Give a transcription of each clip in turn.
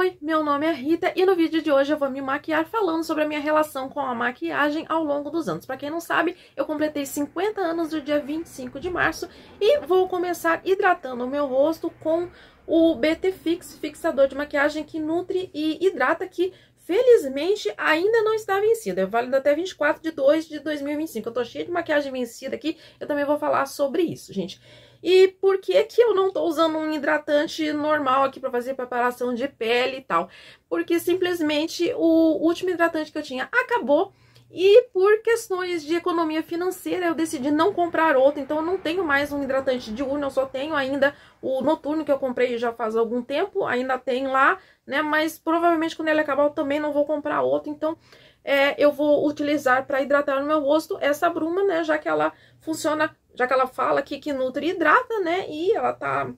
Oi, meu nome é Rita e no vídeo de hoje eu vou me maquiar falando sobre a minha relação com a maquiagem ao longo dos anos. Para quem não sabe, eu completei 50 anos no dia 25 de março e vou começar hidratando o meu rosto com o BT Fix, fixador de maquiagem que nutre e hidrata, que Felizmente, ainda não está vencida. É válido até 24 de 2 de 2025. Eu tô cheia de maquiagem vencida aqui. Eu também vou falar sobre isso, gente. E por que que eu não tô usando um hidratante normal aqui para fazer preparação de pele e tal? Porque simplesmente o último hidratante que eu tinha acabou e por questões de economia financeira eu decidi não comprar outro, então eu não tenho mais um hidratante diurno, eu só tenho ainda o noturno que eu comprei já faz algum tempo, ainda tem lá, né? Mas provavelmente quando ele acabar eu também não vou comprar outro, então é, eu vou utilizar para hidratar no meu rosto essa bruma, né? Já que ela funciona já que ela fala aqui que nutre e hidrata, né? E ela tá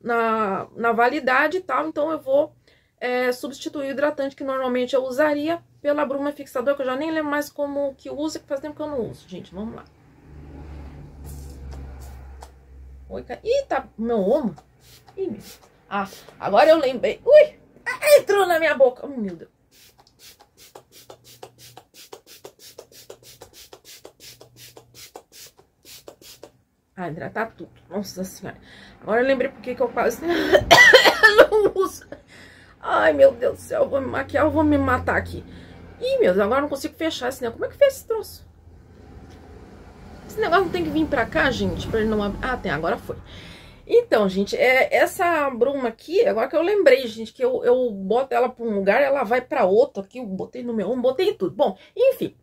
na, na validade e tal, então eu vou é, substituir o hidratante que normalmente eu usaria pela bruma fixador, que eu já nem lembro mais como que usa, que faz tempo que eu não uso, gente. Vamos lá. Oi, ca... Ih, tá meu ombro. Ih, meu. Ah, agora eu lembrei. Ui, entrou na minha boca. Oh, meu Deus. Ah, hidratar tudo. Nossa senhora. Agora eu lembrei porque que eu quase não uso. Ai, meu Deus do céu. Eu vou me maquiar vou me matar aqui? Ih, meu Deus, agora eu não consigo fechar esse negócio. Como é que fez esse troço? Esse negócio não tem que vir pra cá, gente? Pra ele não abrir. Ah, tem. Agora foi. Então, gente, é, essa bruma aqui, agora que eu lembrei, gente, que eu, eu boto ela pra um lugar, ela vai pra outro aqui, eu botei no meu um, botei tudo. Bom, enfim,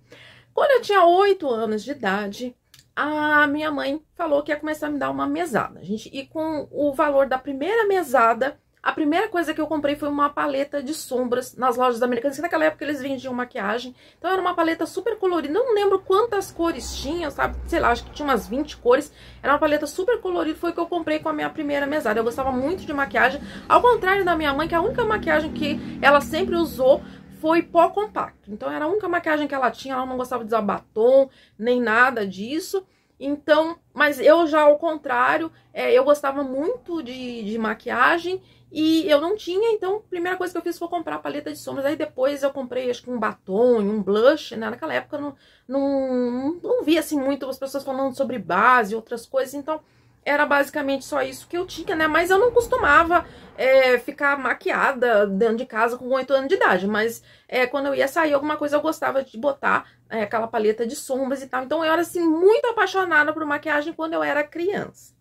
quando eu tinha 8 anos de idade, a minha mãe falou que ia começar a me dar uma mesada. Gente, e com o valor da primeira mesada, a primeira coisa que eu comprei foi uma paleta de sombras nas lojas americanas, que naquela época eles vendiam maquiagem. Então era uma paleta super colorida, não lembro quantas cores tinha, sabe? Sei lá, acho que tinha umas 20 cores. Era uma paleta super colorida, foi o que eu comprei com a minha primeira mesada. Eu gostava muito de maquiagem, ao contrário da minha mãe, que é a única maquiagem que ela sempre usou foi pó compacto. Então era a única maquiagem que ela tinha, ela não gostava de usar batom, nem nada disso. Então, mas eu já ao contrário, é, eu gostava muito de, de maquiagem e eu não tinha, então a primeira coisa que eu fiz foi comprar a paleta de sombras. Aí depois eu comprei, acho que um batom um blush, né? Naquela época não, não, não, não via assim muito as pessoas falando sobre base, outras coisas. Então era basicamente só isso que eu tinha, né? Mas eu não costumava é, ficar maquiada dentro de casa com 8 anos de idade. Mas é, quando eu ia sair alguma coisa, eu gostava de botar é, aquela paleta de sombras e tal. Então eu era, assim, muito apaixonada por maquiagem quando eu era criança.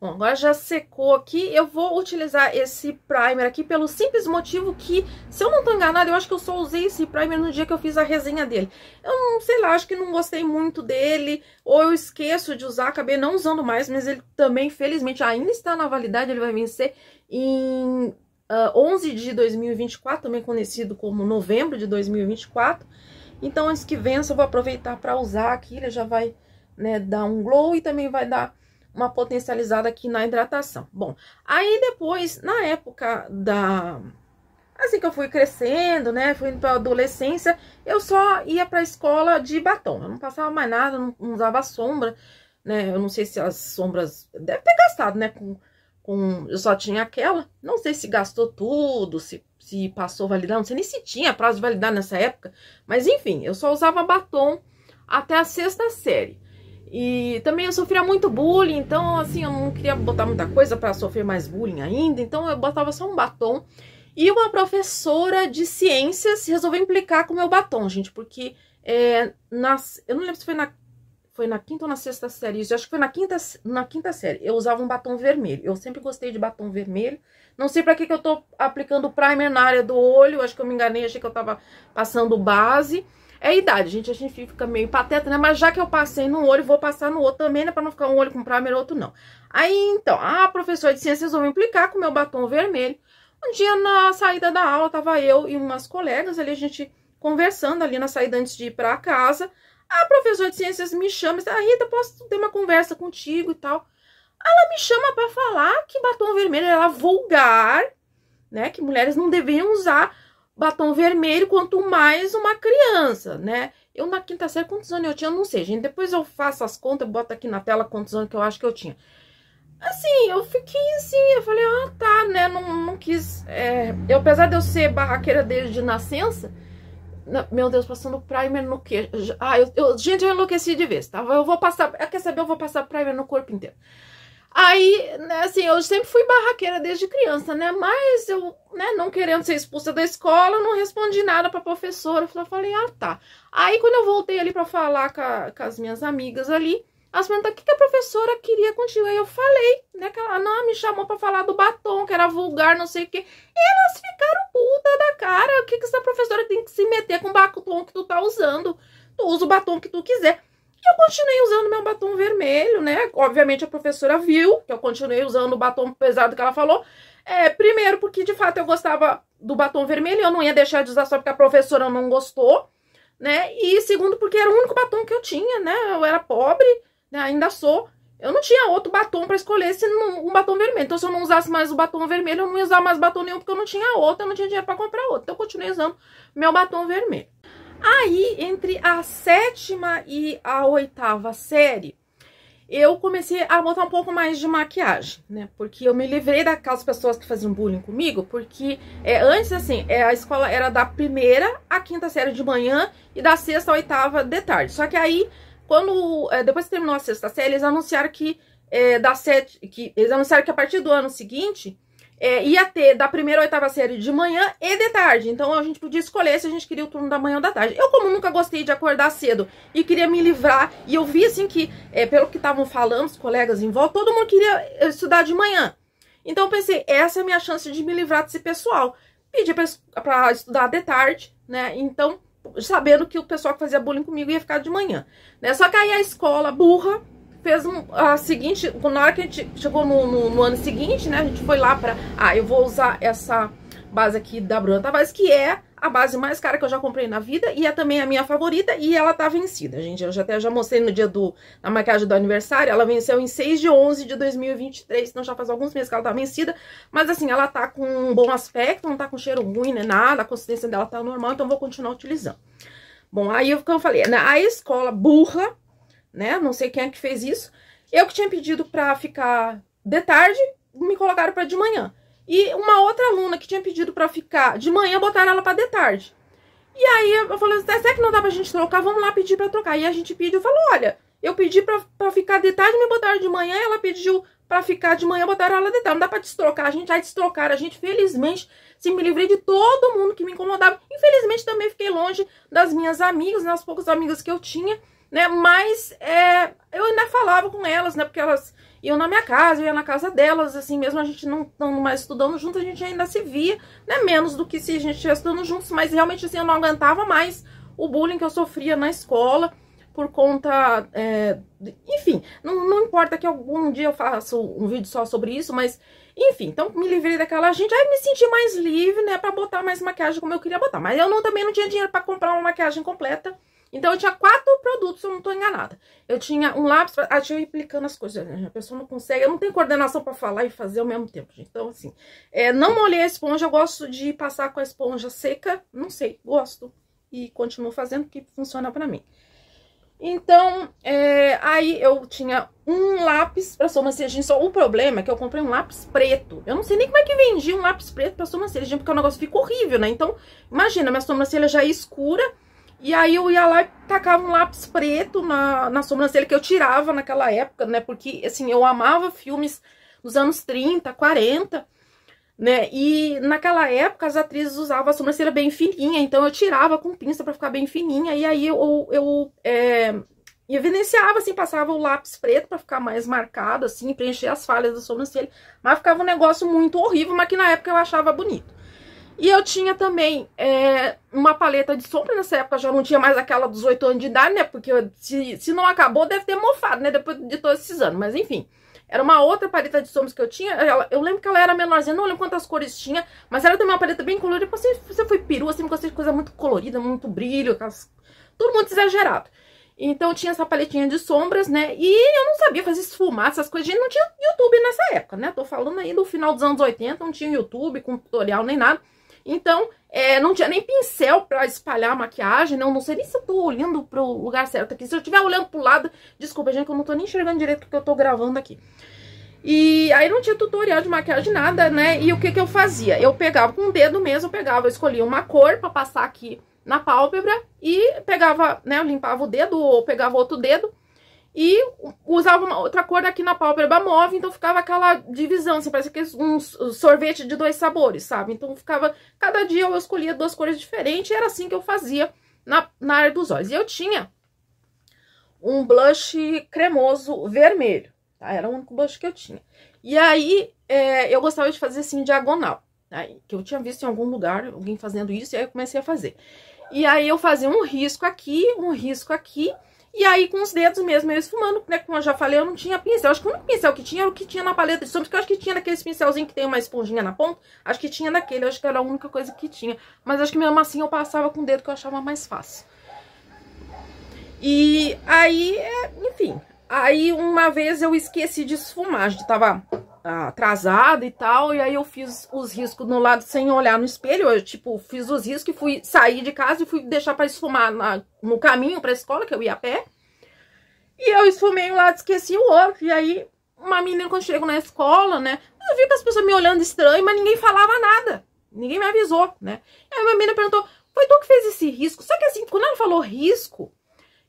Bom, agora já secou aqui, eu vou utilizar esse primer aqui pelo simples motivo que, se eu não tô enganada, eu acho que eu só usei esse primer no dia que eu fiz a resenha dele. Eu não sei lá, acho que não gostei muito dele, ou eu esqueço de usar, acabei não usando mais, mas ele também, felizmente, ainda está na validade, ele vai vencer em uh, ah, 11 de 2024, também conhecido como novembro de 2024. Então, antes que vença, eu vou aproveitar para usar aqui, ele já vai né, dar um glow e também vai dar uma potencializada aqui na hidratação. Bom, aí depois, na época da... Assim que eu fui crescendo, né, fui indo pra adolescência, eu só ia pra escola de batom. Eu não passava mais nada, não, não usava sombra, né, eu não sei se as sombras... Deve ter gastado, né, com... com... Eu só tinha aquela, não sei se gastou tudo, se, se passou validade, não sei nem se tinha prazo de validade nessa época, mas enfim, eu só usava batom até a sexta série. E também eu sofria muito bullying, então assim, eu não queria botar muita coisa para sofrer mais bullying ainda, então eu botava só um batom. E uma professora de ciências resolveu implicar com o meu batom, gente, porque é, nas, eu não lembro se foi na, foi na quinta ou na sexta série, eu acho que foi na quinta, na quinta série, eu usava um batom vermelho. Eu sempre gostei de batom vermelho, não sei pra que, que eu tô aplicando primer na área do olho, acho que eu me enganei, achei que eu tava passando base. É a idade, gente, a gente fica meio pateta, né? Mas já que eu passei num olho, vou passar no outro também, né? Pra não ficar um olho com primer e outro não. Aí, então, a professora de ciências resolveu implicar com o meu batom vermelho. Um dia, na saída da aula, tava eu e umas colegas ali, a gente conversando ali na saída antes de ir pra casa. A professora de ciências me chama e diz, ah, Rita, posso ter uma conversa contigo e tal? Ela me chama para falar que batom vermelho era vulgar, né? Que mulheres não deveriam usar batom vermelho quanto mais uma criança, né? Eu na quinta série, quantos anos eu tinha? Eu não sei, gente. Depois eu faço as contas, boto aqui na tela quantos anos que eu acho que eu tinha. Assim, eu fiquei assim, eu falei, ah, tá, né? Não, não quis. É... Eu, apesar de eu ser barraqueira desde de nascença, meu Deus, passando primer no que Ah, eu, eu, gente, eu enlouqueci de vez, tá? Eu vou passar. Quer saber? Eu vou passar primer no corpo inteiro. Aí, né, assim, eu sempre fui barraqueira desde criança, né? Mas eu, né, não querendo ser expulsa da escola, eu não respondi nada pra professora. Eu falei, ah, tá. Aí, quando eu voltei ali pra falar com, a, com as minhas amigas ali, elas perguntaram, o que, que a professora queria contigo? Aí eu falei, né, que ela não, me chamou pra falar do batom, que era vulgar, não sei o quê. E elas ficaram puta da cara. O que que essa professora tem que se meter com o batom que tu tá usando? Tu usa o batom que tu quiser. E eu continuei usando meu batom vermelho, né? Obviamente a professora viu que eu continuei usando o batom pesado que ela falou. É, primeiro, porque de fato eu gostava do batom vermelho, eu não ia deixar de usar só porque a professora não gostou, né? E segundo, porque era o único batom que eu tinha, né? Eu era pobre, né? ainda sou. Eu não tinha outro batom para escolher se não, um batom vermelho. Então, se eu não usasse mais o batom vermelho, eu não ia usar mais batom nenhum, porque eu não tinha outro, eu não tinha dinheiro para comprar outro. Então, eu continuei usando meu batom vermelho. Aí, entre a sétima e a oitava série, eu comecei a botar um pouco mais de maquiagem, né? Porque eu me livrei daquelas pessoas que faziam bullying comigo, porque é, antes, assim, é, a escola era da primeira à quinta série de manhã e da sexta à oitava de tarde. Só que aí, quando é, depois que terminou a sexta série, eles anunciaram que é, da sete, que eles anunciaram que a partir do ano seguinte é, ia ter da primeira oitava série de manhã e de tarde. Então a gente podia escolher se a gente queria o turno da manhã ou da tarde. Eu, como nunca gostei de acordar cedo e queria me livrar, e eu vi assim que, é, pelo que estavam falando, os colegas em volta, todo mundo queria é, estudar de manhã. Então eu pensei, essa é a minha chance de me livrar desse pessoal. Pedi para estudar de tarde, né? Então, sabendo que o pessoal que fazia bullying comigo ia ficar de manhã. Né? Só que aí a escola burra fez a seguinte, na hora que a gente chegou no, no, no ano seguinte, né, a gente foi lá pra, ah, eu vou usar essa base aqui da Bruna Tavares, que é a base mais cara que eu já comprei na vida e é também a minha favorita e ela tá vencida, gente. Eu já até já mostrei no dia do, na maquiagem do aniversário, ela venceu em 6 de 11 de 2023, então já faz alguns meses que ela tá vencida, mas assim, ela tá com um bom aspecto, não tá com cheiro ruim, né, nada, a consistência dela tá normal, então vou continuar utilizando. Bom, aí que eu falei, né, a escola burra né? Não sei quem é que fez isso. Eu que tinha pedido pra ficar de tarde, me colocaram para de manhã. E uma outra aluna que tinha pedido para ficar de manhã, botaram ela para de tarde. E aí eu falei, assim, é, será que não dá pra gente trocar? Vamos lá pedir pra trocar. E a gente pediu, falou, olha, eu pedi pra, ficar de tarde, me botaram de manhã, ela pediu pra ficar de manhã, botaram ela de tarde. Não dá pra destrocar, a gente vai destrocar. a gente felizmente se me livrei de todo mundo que me incomodava. Infelizmente também fiquei longe das minhas amigas, das né, poucas amigas que eu tinha né? Mas é, eu ainda falava com elas, né? Porque elas iam na minha casa, eu ia na casa delas, assim, mesmo a gente não estando mais estudando junto, a gente ainda se via, né? Menos do que se a gente estivesse estudando juntos, mas realmente, assim, eu não aguentava mais o bullying que eu sofria na escola por conta, é, enfim, não, não importa que algum dia eu faça um vídeo só sobre isso, mas, enfim, então me livrei daquela gente, aí me senti mais livre, né, pra botar mais maquiagem como eu queria botar, mas eu não, também não tinha dinheiro para comprar uma maquiagem completa, então, eu tinha quatro produtos, se eu não tô enganada. Eu tinha um lápis, pra... ah, eu implicando as coisas, né? A pessoa não consegue, eu não tenho coordenação pra falar e fazer ao mesmo tempo, gente. Então, assim, é, não molhei a esponja, eu gosto de passar com a esponja seca, não sei, gosto. E continuo fazendo, porque funciona pra mim. Então, é, aí eu tinha um lápis pra sobrancelha só. O problema é que eu comprei um lápis preto. Eu não sei nem como é que vendia um lápis preto pra sobrancelha porque o negócio fica horrível, né? Então, imagina, minha sobrancelha já é escura e aí eu ia lá e tacava um lápis preto na, na sobrancelha que eu tirava naquela época, né? Porque, assim, eu amava filmes dos anos 30, 40, né? E naquela época as atrizes usavam a sobrancelha bem fininha, então eu tirava com pinça para ficar bem fininha. E aí eu, eu é, evidenciava, assim, passava o lápis preto para ficar mais marcado, assim, preencher as falhas da sobrancelha. Mas ficava um negócio muito horrível, mas que na época eu achava bonito. E eu tinha também é, uma paleta de sombra, nessa época já não tinha mais aquela dos 8 anos de idade, né? Porque se, se não acabou, deve ter mofado, né? Depois de todos esses anos, mas enfim. Era uma outra paleta de sombras que eu tinha, ela, eu lembro que ela era menorzinha, não lembro quantas cores tinha, mas era também uma paleta bem colorida, você, tipo assim, você foi perua, sempre gostei de coisa muito colorida, muito brilho, aquelas, tudo muito exagerado. Então tinha essa paletinha de sombras, né? E eu não sabia fazer esfumar essas coisas. A gente não tinha YouTube nessa época, né? Tô falando aí do final dos anos 80, não tinha YouTube com tutorial nem nada. Então, é, não tinha nem pincel pra espalhar a maquiagem, não, não sei nem se eu tô olhando pro lugar certo aqui. Se eu estiver olhando pro lado, desculpa, gente, que eu não tô nem enxergando direito o que eu tô gravando aqui. E aí não tinha tutorial de maquiagem, nada, né? E o que que eu fazia? Eu pegava com o dedo mesmo, eu pegava, eu escolhia uma cor pra passar aqui na pálpebra e pegava, né, eu limpava o dedo ou pegava outro dedo e usava uma outra cor aqui na pálpebra móvel, então ficava aquela divisão, assim, parece que um sorvete de dois sabores, sabe? Então ficava, cada dia eu escolhia duas cores diferentes, e era assim que eu fazia na, na área dos olhos. E eu tinha um blush cremoso vermelho, tá? Era o único blush que eu tinha. E aí, é, eu gostava de fazer assim, diagonal, né? que eu tinha visto em algum lugar, alguém fazendo isso, e aí eu comecei a fazer. E aí, eu fazia um risco aqui, um risco aqui, e aí, com os dedos mesmo, eu esfumando, né? Como eu já falei, eu não tinha pincel. Acho que o único pincel que tinha era o que tinha na paleta de sombras, que eu acho que tinha naqueles pincelzinho que tem uma esponjinha na ponta. Acho que tinha naquele, acho que era a única coisa que tinha. Mas acho que mesmo assim eu passava com o dedo que eu achava mais fácil. E aí, é, enfim. Aí uma vez eu esqueci de esfumar, a gente tava atrasada e tal, e aí eu fiz os riscos no lado sem olhar no espelho, eu, tipo, fiz os riscos e fui sair de casa e fui deixar para esfumar na, no caminho pra escola, que eu ia a pé, e eu esfumei um lado, esqueci o outro, e aí uma menina quando chego na escola, né, eu vi que as pessoas me olhando estranho, mas ninguém falava nada, ninguém me avisou, né, e aí uma menina perguntou, foi tu que fez esse risco? Só que assim, quando ela falou risco,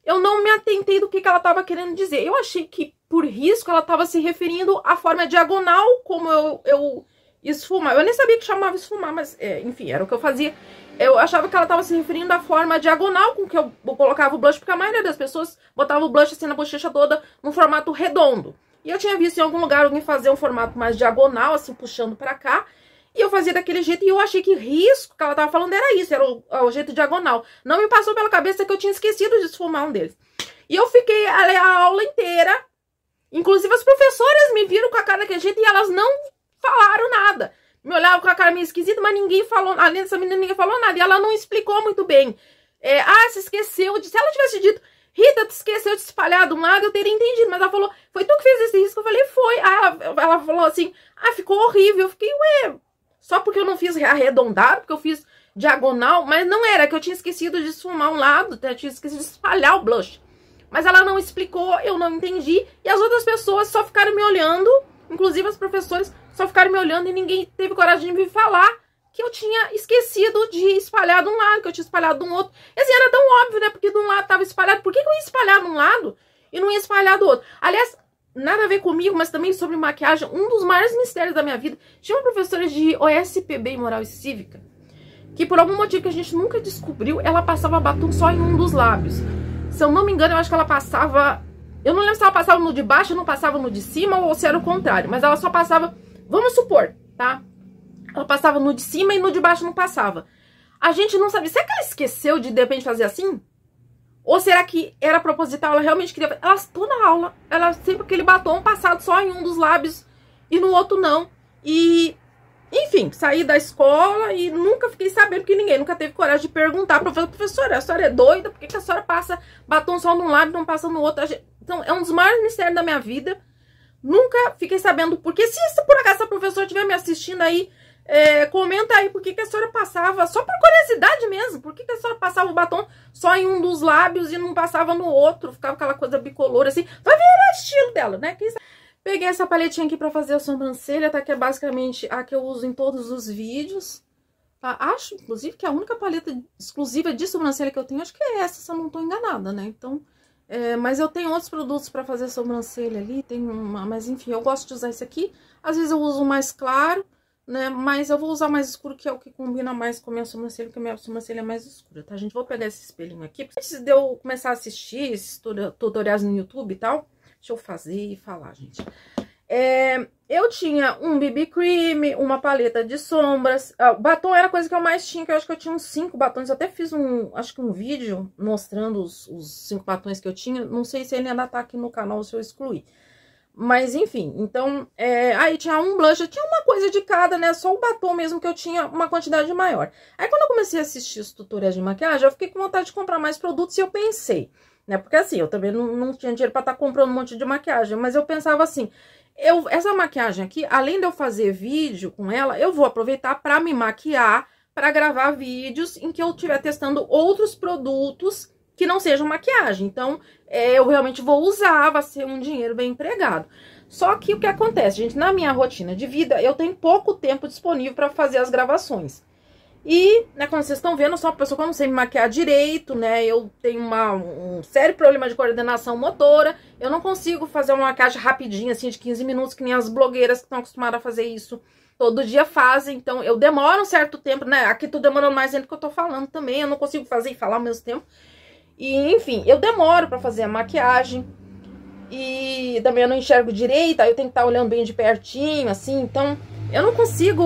eu não me atentei do que, que ela tava querendo dizer, eu achei que por risco, ela estava se referindo à forma diagonal como eu, eu esfumar. Eu nem sabia que chamava esfumar, mas é, enfim, era o que eu fazia. Eu achava que ela estava se referindo à forma diagonal com que eu colocava o blush, porque a maioria das pessoas botava o blush assim na bochecha toda num formato redondo. E eu tinha visto em algum lugar alguém fazer um formato mais diagonal, assim, puxando para cá. E eu fazia daquele jeito e eu achei que risco que ela estava falando era isso, era o, o jeito diagonal. Não me passou pela cabeça que eu tinha esquecido de esfumar um deles. E eu fiquei a aula inteira Inclusive as professoras me viram com a cara daquele jeito e elas não falaram nada. Me olhavam com a cara meio esquisita, mas ninguém falou, além dessa menina, ninguém falou nada. E ela não explicou muito bem. É, ah, se esqueceu. Se ela tivesse dito, Rita, tu esqueceu de espalhar de um lado, eu teria entendido. Mas ela falou, foi tu que fez esse risco? Eu falei, foi. Ah, ela, ela falou assim, ah, ficou horrível. Eu fiquei, ué, só porque eu não fiz arredondado, porque eu fiz diagonal, mas não era, que eu tinha esquecido de esfumar um lado, eu tinha esquecido de espalhar o blush. Mas ela não explicou, eu não entendi, e as outras pessoas só ficaram me olhando, inclusive as professores só ficaram me olhando e ninguém teve coragem de me falar que eu tinha esquecido de espalhar de um lado, que eu tinha espalhado de um outro. E assim, era tão óbvio, né? Porque de um lado estava espalhado. Por que, que eu ia espalhar de um lado e não ia espalhar do outro? Aliás, nada a ver comigo, mas também sobre maquiagem, um dos maiores mistérios da minha vida. Tinha uma professora de OSPB, Moral e Cívica, que por algum motivo que a gente nunca descobriu, ela passava batom só em um dos lábios. Se eu não me engano, eu acho que ela passava. Eu não lembro se ela passava no de baixo, não passava no de cima, ou se era o contrário, mas ela só passava. Vamos supor, tá? Ela passava no de cima e no de baixo não passava. A gente não sabia. Será que ela esqueceu de de repente fazer assim? Ou será que era proposital? Ela realmente queria. Ela, toda aula, ela sempre aquele batom passado só em um dos lábios e no outro não. E enfim, saí da escola e nunca fiquei sabendo que ninguém nunca teve coragem de perguntar para professora, a senhora é doida? Por que, que, a senhora passa batom só num lado e não passa no outro? Então, é um dos maiores mistérios da minha vida. Nunca fiquei sabendo porque se essa, por acaso a professora estiver me assistindo aí, é, comenta aí por que, que a senhora passava, só por curiosidade mesmo, por que, que a senhora passava o batom só em um dos lábios e não passava no outro, ficava aquela coisa bicolor assim. Vai ver, o estilo dela, né? Quem sabe? Peguei essa paletinha aqui pra fazer a sobrancelha, tá? Que é basicamente a que eu uso em todos os vídeos. Tá? Acho, inclusive, que a única paleta exclusiva de sobrancelha que eu tenho, acho que é essa, se eu não tô enganada, né? Então, é, mas eu tenho outros produtos pra fazer sobrancelha ali, tem uma... Mas, enfim, eu gosto de usar esse aqui. Às vezes eu uso mais claro, né? Mas eu vou usar mais escuro, que é o que combina mais com a minha sobrancelha, porque a minha sobrancelha é mais escura, tá, gente? Vou pegar esse espelhinho aqui. Antes de eu começar a assistir esses tutoriais no YouTube e tal Deixa eu fazer e falar, gente. É, eu tinha um BB Cream, uma paleta de sombras. Ah, batom era a coisa que eu mais tinha, que eu acho que eu tinha uns cinco batons. Eu até fiz um, acho que um vídeo mostrando os, os cinco batons que eu tinha. Não sei se ele ainda tá aqui no canal, se eu excluí. Mas, enfim, então... É, aí tinha um blush, eu tinha uma coisa de cada, né? Só o batom mesmo que eu tinha uma quantidade maior. Aí, quando eu comecei a assistir os tutoriais de maquiagem, eu fiquei com vontade de comprar mais produtos e eu pensei né? Porque assim, eu também não, não tinha dinheiro para estar tá comprando um monte de maquiagem, mas eu pensava assim, eu, essa maquiagem aqui, além de eu fazer vídeo com ela, eu vou aproveitar para me maquiar, para gravar vídeos em que eu estiver testando outros produtos que não sejam maquiagem. Então, é, eu realmente vou usar, vai ser um dinheiro bem empregado. Só que o que acontece, gente, na minha rotina de vida, eu tenho pouco tempo disponível para fazer as gravações. E, né, como vocês estão vendo, eu sou uma pessoa que eu não sei me maquiar direito, né? Eu tenho uma, um sério problema de coordenação motora. Eu não consigo fazer uma maquiagem rapidinha, assim, de 15 minutos, que nem as blogueiras que estão acostumadas a fazer isso todo dia fazem. Então, eu demoro um certo tempo, né? Aqui tu demorando mais tempo que eu tô falando também. Eu não consigo fazer e falar ao mesmo tempo. E, enfim, eu demoro pra fazer a maquiagem. E também eu não enxergo direito, aí eu tenho que estar tá olhando bem de pertinho, assim. Então, eu não consigo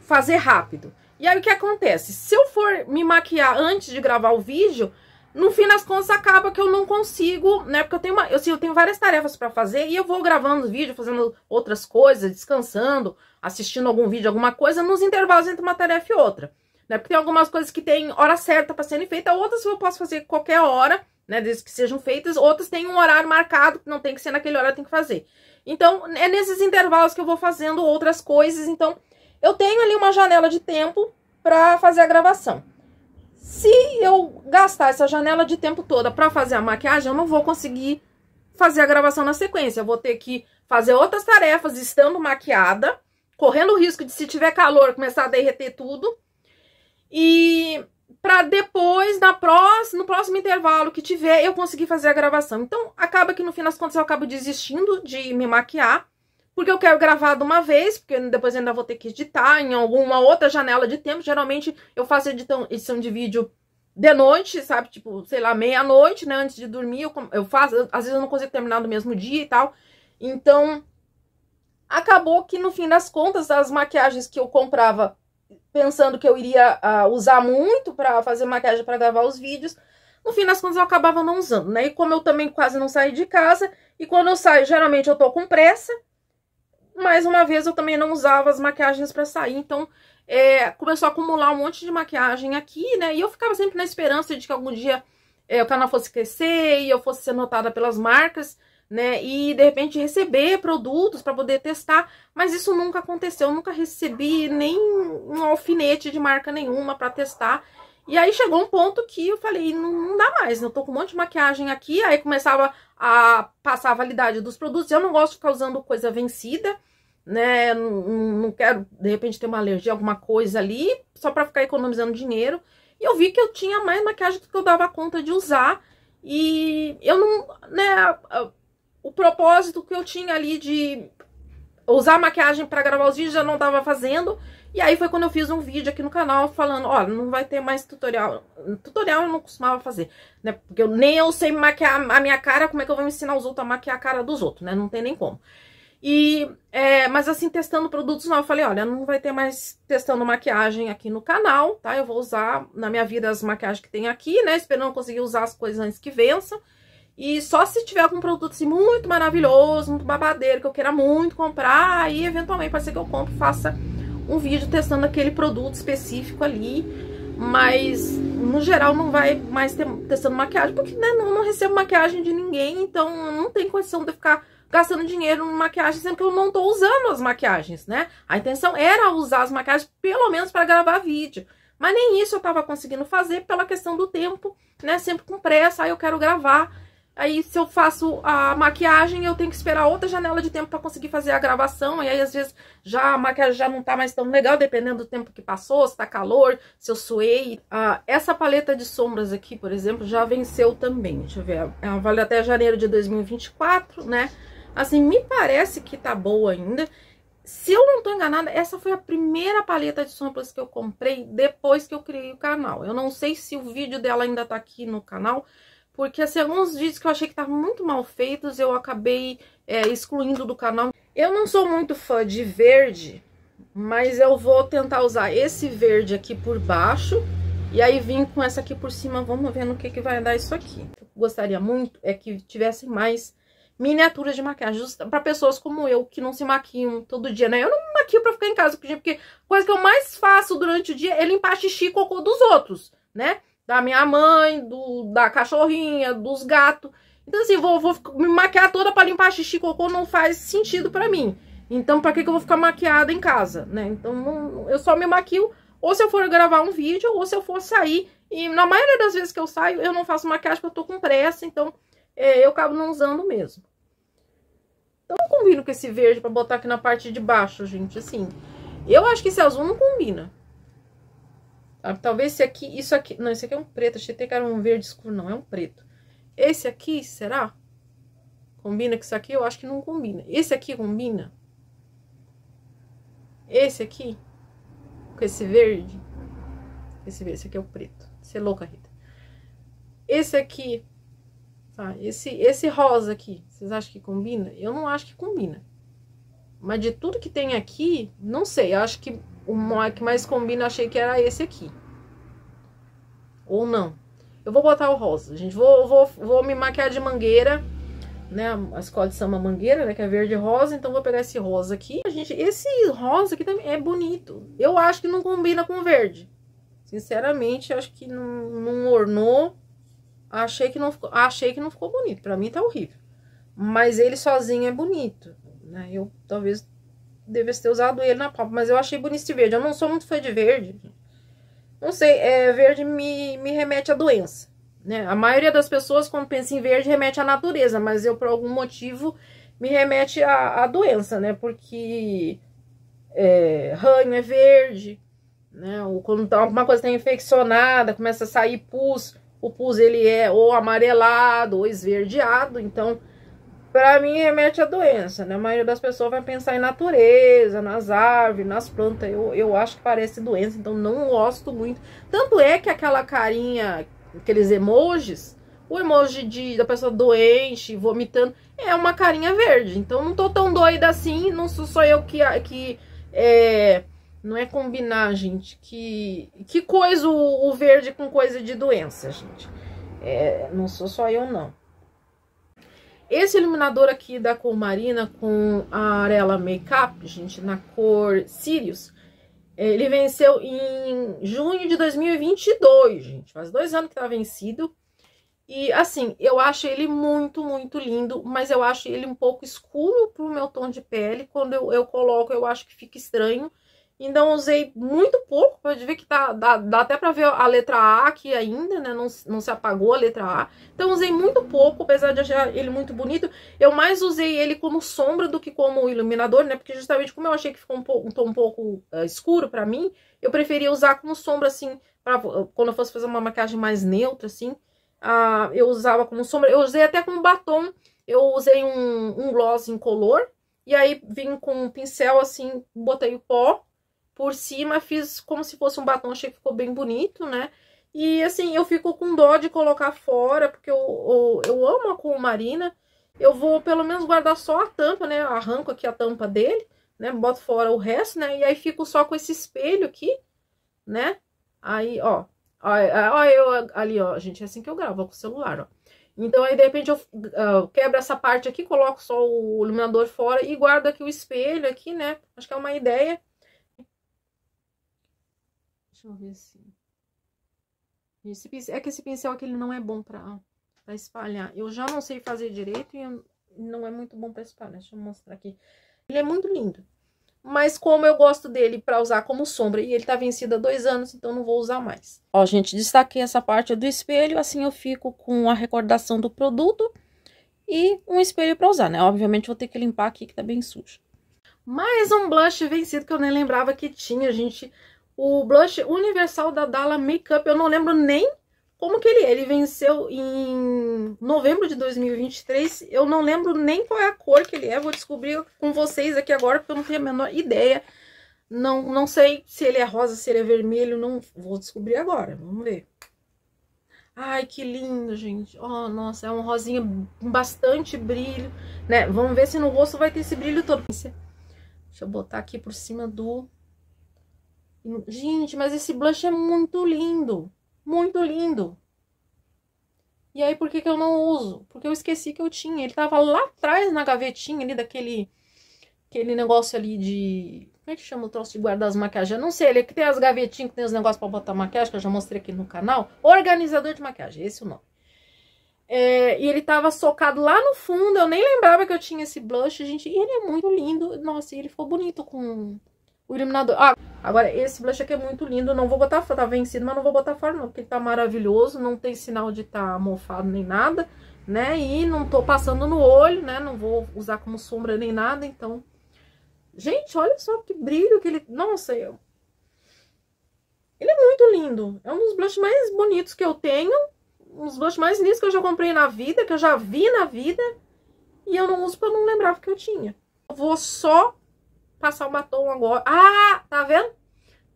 fazer rápido. E aí o que acontece? Se eu for me maquiar antes de gravar o vídeo, no fim das contas acaba que eu não consigo, né? Porque eu tenho uma, eu, assim, eu tenho várias tarefas para fazer e eu vou gravando vídeo, fazendo outras coisas, descansando, assistindo algum vídeo, alguma coisa, nos intervalos entre uma tarefa e outra, né? Porque tem algumas coisas que tem hora certa para serem feitas, outras eu posso fazer qualquer hora, né? Desde que sejam feitas, outras têm um horário marcado, que não tem que ser naquele horário, tem que fazer. Então, é nesses intervalos que eu vou fazendo outras coisas, então eu tenho ali uma janela de tempo para fazer a gravação. Se eu gastar essa janela de tempo toda para fazer a maquiagem, eu não vou conseguir fazer a gravação na sequência. Eu vou ter que fazer outras tarefas estando maquiada, correndo o risco de se tiver calor começar a derreter tudo. E para depois, na próxima, no próximo intervalo que tiver, eu conseguir fazer a gravação. Então, acaba que no fim das contas eu acabo desistindo de me maquiar porque eu quero gravar de uma vez, porque depois ainda vou ter que editar em alguma outra janela de tempo. Geralmente eu faço edição de vídeo de noite, sabe? Tipo, sei lá, meia-noite, né? Antes de dormir, eu, eu faço. Eu, às vezes eu não consigo terminar no mesmo dia e tal. Então, acabou que no fim das contas, as maquiagens que eu comprava pensando que eu iria uh, usar muito para fazer maquiagem para gravar os vídeos, no fim das contas eu acabava não usando, né? E como eu também quase não saio de casa, e quando eu saio, geralmente eu tô com pressa, mais uma vez eu também não usava as maquiagens para sair, então é, começou a acumular um monte de maquiagem aqui, né? E eu ficava sempre na esperança de que algum dia é, o canal fosse crescer e eu fosse ser notada pelas marcas, né? E de repente receber produtos para poder testar, mas isso nunca aconteceu, eu nunca recebi nem um alfinete de marca nenhuma para testar. E aí chegou um ponto que eu falei, não, não dá mais, não tô com um monte de maquiagem aqui, aí começava a passar a validade dos produtos. Eu não gosto de ficar usando coisa vencida, né? Não, não quero, de repente, ter uma alergia, alguma coisa ali, só para ficar economizando dinheiro. E eu vi que eu tinha mais maquiagem do que eu dava conta de usar. E eu não, né? O propósito que eu tinha ali de usar maquiagem para gravar os vídeos já não tava fazendo. E aí foi quando eu fiz um vídeo aqui no canal falando, olha, não vai ter mais tutorial. Tutorial eu não costumava fazer, né? Porque eu nem eu sei maquiar a minha cara, como é que eu vou ensinar os outros a maquiar a cara dos outros, né? Não tem nem como. E, é, mas assim, testando produtos novos, eu falei, olha, não vai ter mais testando maquiagem aqui no canal, tá? Eu vou usar na minha vida as maquiagens que tem aqui, né? Esperando conseguir usar as coisas antes que vençam. E só se tiver algum produto assim muito maravilhoso, muito babadeiro, que eu queira muito comprar, aí eventualmente pode ser que eu compre e faça um vídeo testando aquele produto específico ali, mas no geral não vai mais ter, testando maquiagem, porque né, não, não recebo maquiagem de ninguém, então não tem condição de ficar gastando dinheiro em maquiagem, sendo que eu não tô usando as maquiagens, né? A intenção era usar as maquiagens pelo menos para gravar vídeo. Mas nem isso eu tava conseguindo fazer pela questão do tempo, né? Sempre com pressa, aí eu quero gravar. Aí, se eu faço a maquiagem, eu tenho que esperar outra janela de tempo para conseguir fazer a gravação. E aí, às vezes, já a maquiagem já não tá mais tão legal, dependendo do tempo que passou, se tá calor, se eu suei. Ah, essa paleta de sombras aqui, por exemplo, já venceu também. Deixa eu ver, ela é vale até janeiro de 2024, né? Assim, me parece que tá boa ainda. Se eu não tô enganada, essa foi a primeira paleta de sombras que eu comprei depois que eu criei o canal. Eu não sei se o vídeo dela ainda tá aqui no canal, porque, assim, alguns vídeos que eu achei que estavam muito mal feitos, eu acabei é, excluindo do canal. Eu não sou muito fã de verde, mas eu vou tentar usar esse verde aqui por baixo e aí vim com essa aqui por cima, vamos ver no que, que vai dar isso aqui. Eu gostaria muito é que tivessem mais miniaturas de maquiagem, para pessoas como eu, que não se maquiam todo dia, né? Eu não me maquio pra ficar em casa, porque a coisa que eu mais faço durante o dia é limpar xixi e cocô dos outros, né? da minha mãe, do, da cachorrinha, dos gatos. Então, assim, vou, vou me maquiar toda pra limpar xixi e cocô não faz sentido pra mim. Então, pra que, que eu vou ficar maquiada em casa, né? Então, não, eu só me maquio ou se eu for gravar um vídeo ou se eu for sair. E na maioria das vezes que eu saio, eu não faço maquiagem porque eu tô com pressa, então é, eu acabo não usando mesmo. Então, não combino com esse verde pra botar aqui na parte de baixo, gente, assim. Eu acho que esse azul não combina. Ah, talvez esse aqui, isso aqui... Não, esse aqui é um preto. Achei que era um verde escuro. Não, é um preto. Esse aqui, será? Combina com isso aqui? Eu acho que não combina. Esse aqui combina? Esse aqui? Com esse verde? Esse verde, esse aqui é o preto. Você é louca, Rita. Esse aqui, tá? Esse, esse rosa aqui, vocês acham que combina? Eu não acho que combina. Mas de tudo que tem aqui, não sei. Eu acho que o que mais combina, achei que era esse aqui. Ou não. Eu vou botar o rosa, gente. Vou, vou, vou me maquiar de mangueira, né? as escola são uma mangueira, né? Que é verde e rosa. Então, vou pegar esse rosa aqui. Gente, esse rosa aqui também é bonito. Eu acho que não combina com verde. Sinceramente, acho que não, não ornou. Achei que não, ficou, achei que não ficou bonito. Pra mim, tá horrível. Mas ele sozinho é bonito. Né? Eu talvez devesse ter usado ele na pálpebra, mas eu achei bonito esse verde. Eu não sou muito fã de verde. Não sei, é, verde me, me remete à doença, né? A maioria das pessoas, quando pensa em verde, remete à natureza, mas eu, por algum motivo, me remete à, à doença, né? Porque é, ranho é verde, né? Ou quando tá, alguma coisa está infeccionada, começa a sair pus, o pus ele é ou amarelado ou esverdeado, então para mim remete à doença, né? A maioria das pessoas vai pensar em natureza, nas árvores, nas plantas. Eu, eu acho que parece doença, então não gosto muito. Tanto é que aquela carinha, aqueles emojis, o emoji de, da pessoa doente, vomitando, é uma carinha verde. Então não tô tão doida assim, não sou só eu que. que é, não é combinar, gente, que, que coisa o, o verde com coisa de doença, gente. É, não sou só eu, não. Esse iluminador aqui da cor marina com a Arela Makeup, gente, na cor Sirius, eh, ele venceu em junho de 2022, gente. Faz dois anos que tá vencido. E, assim, eu acho ele muito, muito lindo, mas eu acho ele um pouco escuro pro meu tom de pele. Quando eu, eu coloco, eu acho que fica estranho. Então usei muito pouco, pode ver que tá, dá, dá até para ver a letra A aqui ainda, né? Não, não se apagou a letra A. Então usei muito pouco, apesar de achar ele muito bonito. Eu mais usei ele como sombra do que como iluminador, né? Porque justamente como eu achei que ficou um, pouco, um tom um pouco uh, escuro para mim, eu preferia usar como sombra, assim, pra, quando eu fosse fazer uma maquiagem mais neutra, assim. Uh, eu usava como sombra, eu usei até como batom, eu usei um, um gloss incolor, e aí vim com um pincel, assim, botei o pó por cima, fiz como se fosse um batom, achei que ficou bem bonito, né? E assim, eu fico com dó de colocar fora, porque eu, eu, eu amo a cor marina. Eu vou pelo menos guardar só a tampa, né? arranco aqui a tampa dele, né? Boto fora o resto, né? E aí fico só com esse espelho aqui, né? Aí, ó. Olha eu ali, ó. Gente, é assim que eu gravo, com o celular, ó. Então, aí, de repente, eu uh, quebro essa parte aqui, coloco só o iluminador fora e guardo aqui o espelho aqui, né? Acho que é uma ideia. Deixa eu ver assim. Esse pincel, é que esse pincel aqui ele não é bom pra, pra espalhar. Eu já não sei fazer direito e eu, não é muito bom pra espalhar. Deixa eu mostrar aqui. Ele é muito lindo. Mas como eu gosto dele pra usar como sombra e ele tá vencido há dois anos, então não vou usar mais. Ó, gente, destaquei essa parte do espelho, assim eu fico com a recordação do produto e um espelho pra usar, né? Obviamente vou ter que limpar aqui que tá bem sujo. Mais um blush vencido que eu nem lembrava que tinha, gente o blush universal da Dalla Makeup, eu não lembro nem como que ele é. Ele venceu em novembro de 2023, eu não lembro nem qual é a cor que ele é, vou descobrir com vocês aqui agora, porque eu não tenho a menor ideia. Não, não sei se ele é rosa, se ele é vermelho, não vou descobrir agora, vamos ver. Ai, que lindo, gente. Oh, nossa, é um rosinha com bastante brilho, né? Vamos ver se no rosto vai ter esse brilho todo. Deixa eu botar aqui por cima do Gente, mas esse blush é muito lindo. Muito lindo. E aí, por que, que eu não uso? Porque eu esqueci que eu tinha. Ele tava lá atrás na gavetinha ali daquele aquele negócio ali de. Como é que chama o troço de guardar as maquiagens? Eu não sei, ele é que tem as gavetinhas que tem os negócios pra botar maquiagem, que eu já mostrei aqui no canal. Organizador de maquiagem, esse é o nome. É, e ele tava socado lá no fundo, eu nem lembrava que eu tinha esse blush, gente. E ele é muito lindo. Nossa, ele ficou bonito com o iluminador. Ah, agora esse blush aqui é muito lindo, não vou botar fora, tá vencido, mas não vou botar fora não, porque ele tá maravilhoso, não tem sinal de tá mofado nem nada, né? E não tô passando no olho, né? Não vou usar como sombra nem nada, então... Gente, olha só que brilho que ele... Nossa, eu... Ele é muito lindo, é um dos blushes mais bonitos que eu tenho, um dos blushes mais lindos que eu já comprei na vida, que eu já vi na vida, e eu não uso pra eu não o que eu tinha. Eu vou só passar o batom agora. Ah, tá vendo?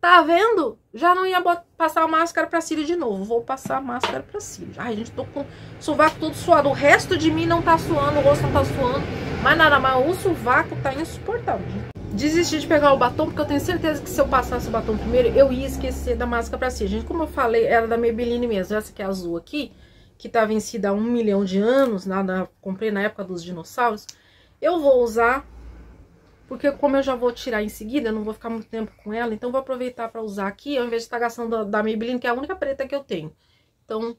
Tá vendo? Já não ia passar a máscara pra Cílio de novo. Vou passar a máscara pra Cílio Ai, gente, tô com o sovaco todo suado. O resto de mim não tá suando, o rosto não tá suando. Mas nada mais, o sovaco tá insuportável, gente desisti de pegar o batom, porque eu tenho certeza que se eu passasse o batom primeiro, eu ia esquecer da máscara pra si. Gente, como eu falei, era da Maybelline mesmo, essa que é azul aqui, que tá vencida há um milhão de anos, nada, comprei na época dos dinossauros. Eu vou usar porque como eu já vou tirar em seguida, eu não vou ficar muito tempo com ela, então vou aproveitar pra usar aqui, ao invés de estar gastando da, Maybelline, que é a única preta que eu tenho. Então,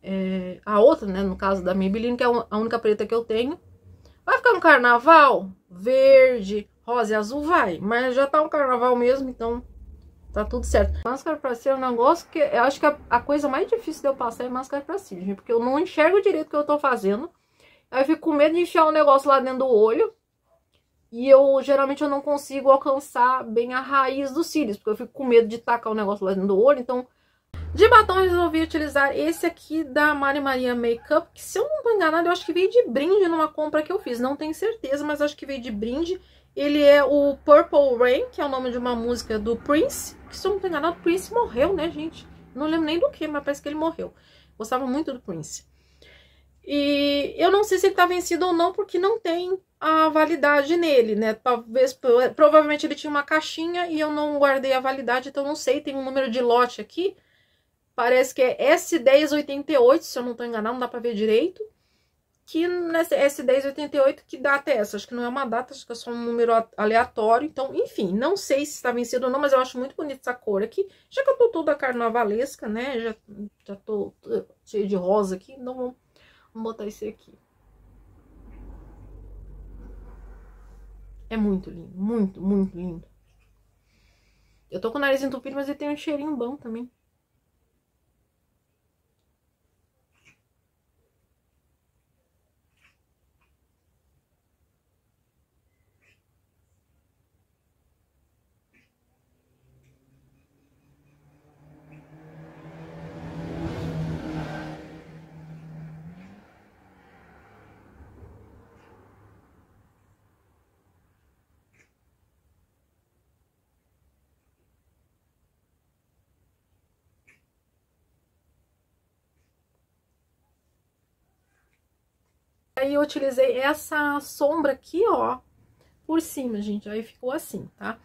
é, a outra, né, no caso da Maybelline, que é a única preta que eu tenho. Vai ficar um carnaval verde, rosa e azul? Vai, mas já tá um carnaval mesmo, então tá tudo certo. Máscara pra cima é um negócio que eu acho que a, a, coisa mais difícil de eu passar é máscara pra cima, gente, porque eu não enxergo direito o que eu tô fazendo. Aí eu fico com medo de enfiar um negócio lá dentro do olho. E eu, geralmente, eu não consigo alcançar bem a raiz dos cílios, porque eu fico com medo de tacar o negócio lá dentro do olho, então... De batom eu resolvi utilizar esse aqui da Mari Maria Makeup, que se eu não tô enganada, eu acho que veio de brinde numa compra que eu fiz. Não tenho certeza, mas acho que veio de brinde. Ele é o Purple Rain, que é o nome de uma música do Prince. Que se eu não tô enganada, o Prince morreu, né, gente? Não lembro nem do que, mas parece que ele morreu. Gostava muito do Prince. E eu não sei se ele tá vencido ou não, porque não tem a validade nele, né? Talvez, provavelmente ele tinha uma caixinha e eu não guardei a validade, então não sei, tem um número de lote aqui. Parece que é S1088, se eu não estou enganado, não dá para ver direito. Que nessa S1088, que data é essa? Acho que não é uma data, acho que é só um número aleatório. Então, enfim, não sei se está vencido ou não, mas eu acho muito bonita essa cor aqui. Já que eu tô toda carnavalesca, né? Já, já tô eh, cheia de rosa aqui, então vamos, vamos botar esse aqui. É muito lindo, muito, muito lindo. Eu tô com o nariz entupido, mas ele tem um cheirinho bom também. Aí eu utilizei essa sombra aqui, ó, por cima, gente. Aí ficou assim, tá?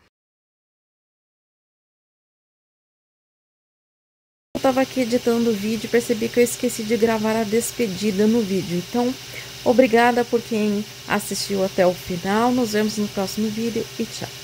Eu tava aqui editando o vídeo e percebi que eu esqueci de gravar a despedida no vídeo. Então, obrigada por quem assistiu até o final. Nos vemos no próximo vídeo e tchau.